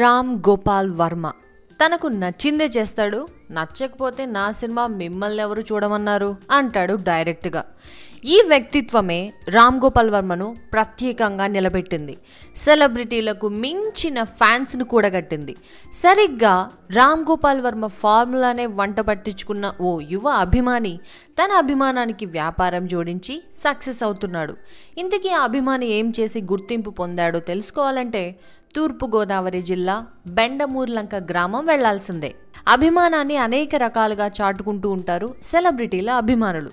రామ్ గోపాల్ వర్మ తనకు నచ్చిందే చేస్తాడు నచ్చకపోతే నా సినిమా మిమ్మల్ని ఎవరు చూడమన్నారు అంటాడు డైరెక్ట్గా ఈ వ్యక్తిత్వమే రామ్ గోపాల్ వర్మను ప్రత్యేకంగా నిలబెట్టింది సెలబ్రిటీలకు మించిన ఫ్యాన్స్ను కూడగట్టింది సరిగ్గా రామ్ గోపాల్ వర్మ ఫార్ములానే వంట పట్టించుకున్న ఓ యువ అభిమాని తన అభిమానానికి వ్యాపారం జోడించి సక్సెస్ అవుతున్నాడు ఇంతకీ ఆ అభిమాని ఏం చేసి గుర్తింపు పొందాడో తెలుసుకోవాలంటే తూర్పుగోదావరి జిల్లా బెండమూర్లంక గ్రామం వెళ్లాల్సిందే అభిమానాన్ని అనేక రకాలుగా చాటుకుంటూ ఉంటారు సెలబ్రిటీల అభిమానులు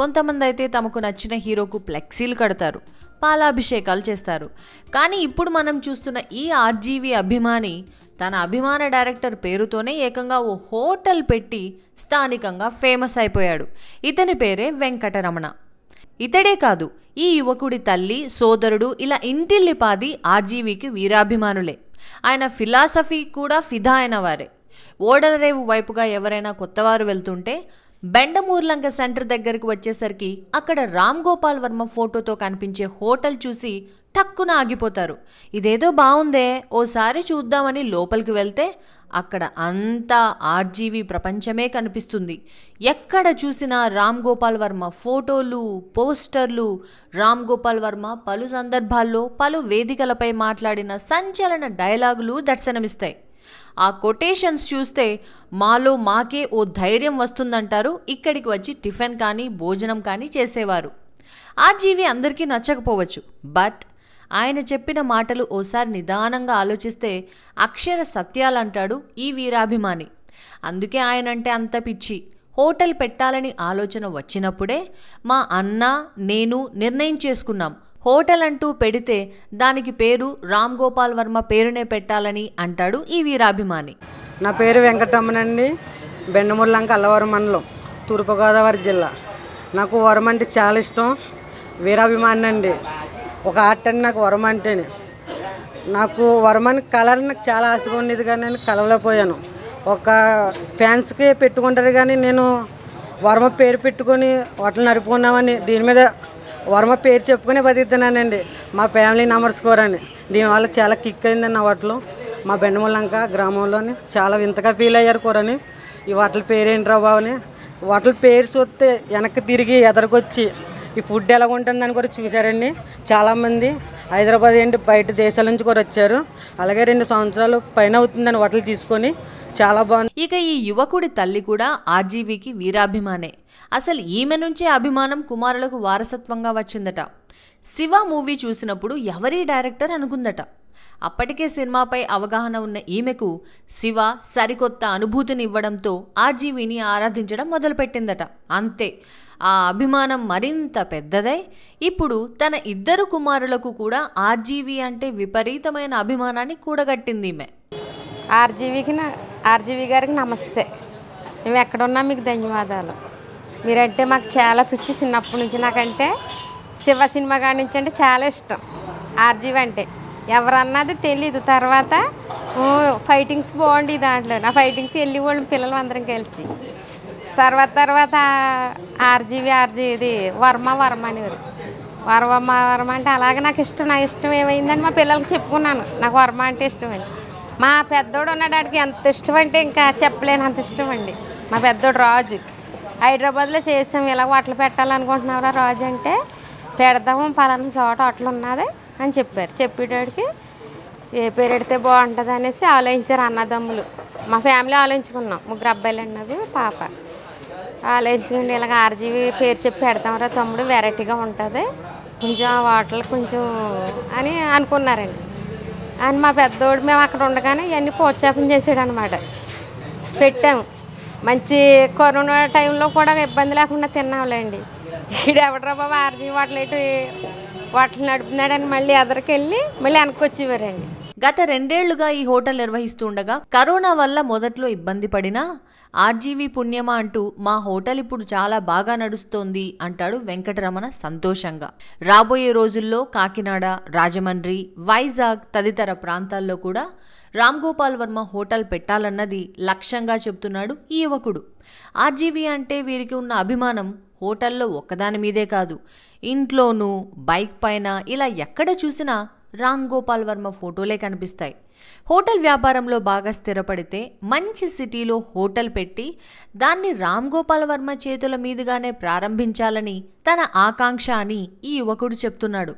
కొంతమంది అయితే తమకు నచ్చిన హీరోకు ఫ్లెక్సీలు కడతారు పాలాభిషేకాలు చేస్తారు కానీ ఇప్పుడు మనం చూస్తున్న ఈ ఆర్జీవి అభిమాని తన అభిమాన డైరెక్టర్ పేరుతోనే ఏకంగా ఓ హోటల్ పెట్టి స్థానికంగా ఫేమస్ అయిపోయాడు ఇతని పేరే వెంకటరమణ ఇతడే కాదు ఈ యువకుడి తల్లి సోదరుడు ఇలా ఇంటిల్లిపాది ఆర్జీవికి వీరాభిమానులే ఆయన ఫిలాసఫీ కూడా ఫిదా అయిన వారే ఓడరేవు వైపుగా ఎవరైనా కొత్తవారు వెళ్తుంటే బెండమూర్లంక సెంటర్ దగ్గరకు వచ్చేసరికి అక్కడ రామ్ గోపాల్ వర్మ ఫోటోతో కనిపించే హోటల్ చూసి టక్కున ఆగిపోతారు ఇదేదో బాగుందే ఓసారి చూద్దామని లోపలికి వెళ్తే అక్కడ అంతా ఆర్జీవి ప్రపంచమే కనిపిస్తుంది ఎక్కడ చూసినా రామ్ గోపాల్ వర్మ ఫోటోలు పోస్టర్లు రామ్ గోపాల్ వర్మ పలు సందర్భాల్లో పలు వేదికలపై మాట్లాడిన సంచలన డైలాగులు దర్శనమిస్తాయి ఆ కొటేషన్స్ చూస్తే మాలో మాకే ఓ ధైర్యం వస్తుందంటారు ఇక్కడికి వచ్చి టిఫిన్ కానీ భోజనం కానీ చేసేవారు ఆర్జీవి అందరికీ నచ్చకపోవచ్చు బట్ ఆయన చెప్పిన మాటలు ఓసారి నిదానంగా ఆలోచిస్తే అక్షర సత్యాలంటాడు ఈ వీరాభిమాని అందుకే ఆయనంటే అంత పిచ్చి హోటల్ పెట్టాలని ఆలోచన వచ్చినప్పుడే మా అన్న నేను నిర్ణయం చేసుకున్నాం హోటల్ అంటూ పెడితే దానికి పేరు రామ్ గోపాల్ వర్మ పేరునే పెట్టాలని అంటాడు ఈ వీరాభిమాని నా పేరు వెంకటమ్మన్ బెండమూర్లంక అల్లవరం మండలం తూర్పుగోదావరి జిల్లా నాకు వరం అంటే చాలా ఇష్టం వీరాభిమాని అండి ఒక ఆర్ట్ అండి నాకు వరం అంటేనే నాకు వరమన్ కలర్ నాకు చాలా ఆశగా ఉండేది కానీ నేను కలవలేకపోయాను ఒక ఫ్యాన్స్కి పెట్టుకుంటారు కానీ నేను వరమ పేరు పెట్టుకొని వాటిని నడుపుకున్నామని దీని మీద వర్మ పేరు చెప్పుకుని బతుకుతున్నానండి మా ఫ్యామిలీ నంబర్స్ కోరండి దీనివల్ల చాలా కిక్ అయిందండి నా వాటిలో మా బెండమూలంక గ్రామంలోని చాలా వింతగా ఫీల్ అయ్యారు కూరని ఈ వాటల పేరేంట్రా బాబుని వాటి పేరు చూస్తే వెనక్కి తిరిగి ఎదరకొచ్చి ఈ ఫుడ్ ఎలా ఉంటుందని కూడా చూశారండి చాలామంది హైదరాబాద్ ఏంటి బయట దేశాల నుంచి కూడా వచ్చారు అలాగే రెండు సంవత్సరాలు పైన అవుతుందని వాటిని తీసుకొని చాలా బాగుంది ఇక ఈ యువకుడి తల్లి కూడా ఆర్జీవీకి వీరాభిమానే అసలు ఈమె నుంచే అభిమానం కుమారులకు వారసత్వంగా వచ్చిందట శివ మూవీ చూసినప్పుడు ఎవరి డైరెక్టర్ అనుకుందట అప్పటికే సినిమాపై అవగాహన ఉన్న ఈమెకు శివ సరికొత్త అనుభూతినివ్వడంతో ఆర్జీవిని ఆరాధించడం మొదలుపెట్టిందట అంతే ఆ అభిమానం మరింత పెద్దదై ఇప్పుడు తన ఇద్దరు కుమారులకు కూడా ఆర్జీవి అంటే విపరీతమైన అభిమానాన్ని కూడగట్టింది ఈమె ఆర్జీవికి ఆర్జీవి గారికి నమస్తే మేము ఎక్కడున్నా మీకు ధన్యవాదాలు మీరంటే మాకు చాలా పిచ్చి చిన్నప్పటి నుంచి నాకంటే శివ సినిమా కానించి అంటే చాలా ఇష్టం ఆర్జీవి అంటే ఎవరన్నది తెలీదు తర్వాత ఫైటింగ్స్ బాగుండి దాంట్లో నా ఫైటింగ్స్ వెళ్ళి వాళ్ళు పిల్లలు అందరం కలిసి తర్వాత తర్వాత ఆర్జీవి ఆర్జీ ఇది వర్మ వర్మ అనేవారు వర్మ వర్మ అంటే అలాగే నాకు ఇష్టం నా ఇష్టం ఏమైందని మా పిల్లలకి చెప్పుకున్నాను నాకు వర్మ అంటే ఇష్టం మా పెద్దోడు ఉన్నడానికి ఎంత ఇష్టం అంటే ఇంకా చెప్పలేను అంత ఇష్టం అండి మా పెద్దోడు రాజు హైదరాబాద్లో చేసాం ఇలా వాటలు పెట్టాలనుకుంటున్నారా రాజు అంటే పెడదాము పలానా చోట అట్లున్నది అని చెప్పారు చెప్పేటాడికి ఏ పేరు పెడితే బాగుంటుంది అనేసి ఆలోచించారు అన్నదమ్ములు మా ఫ్యామిలీ ఆలోచించుకున్నాం ముగ్గురు అబ్బాయిలు అన్నది పాప ఆలోచించుకుంటే ఇలాగ ఆర్జీవి పేరు చెప్పి పెడతామరా తమ్ముడు వెరైటీగా ఉంటుంది కొంచెం ఆ వాటర్ కొంచెం అని అనుకున్నారండి అని మా పెద్దోడు మేము అక్కడ ఉండగానే ఇవన్నీ ప్రోత్సాహం చేసాడు అనమాట పెట్టాము మంచి కరోనా టైంలో కూడా ఇబ్బంది లేకుండా తిన్నాంలేండి ఇక్కడ ఎవడరా బాబు ఆర్జీవి వాటర్ ఇటు ಒಟ್ಟು ನಡಿಪಿ ಅದರ ಮನಕೋಚವರೀ గత రెండేళ్లుగా ఈ హోటల్ నిర్వహిస్తుండగా కరోనా వల్ల మొదట్లో ఇబ్బంది పడినా ఆర్జీవి పుణ్యమా అంటూ మా హోటల్ ఇప్పుడు చాలా బాగా నడుస్తోంది అంటాడు వెంకటరమణ సంతోషంగా రాబోయే రోజుల్లో కాకినాడ రాజమండ్రి వైజాగ్ తదితర ప్రాంతాల్లో కూడా రామ్ గోపాల్ వర్మ హోటల్ పెట్టాలన్నది లక్ష్యంగా చెబుతున్నాడు ఈ యువకుడు ఆర్జీవి అంటే వీరికి ఉన్న అభిమానం హోటల్లో ఒక్కదాని మీదే కాదు ఇంట్లోనూ బైక్ పైన ఇలా ఎక్కడ చూసినా రామ్ గోపాల్ వర్మ ఫోటోలే కనిపిస్తాయి హోటల్ వ్యాపారంలో బాగా స్థిరపడితే మంచి సిటీలో హోటల్ పెట్టి దాన్ని రామ్ గోపాల్ వర్మ చేతుల మీదుగానే ప్రారంభించాలని తన ఆకాంక్ష అని ఈ యువకుడు చెప్తున్నాడు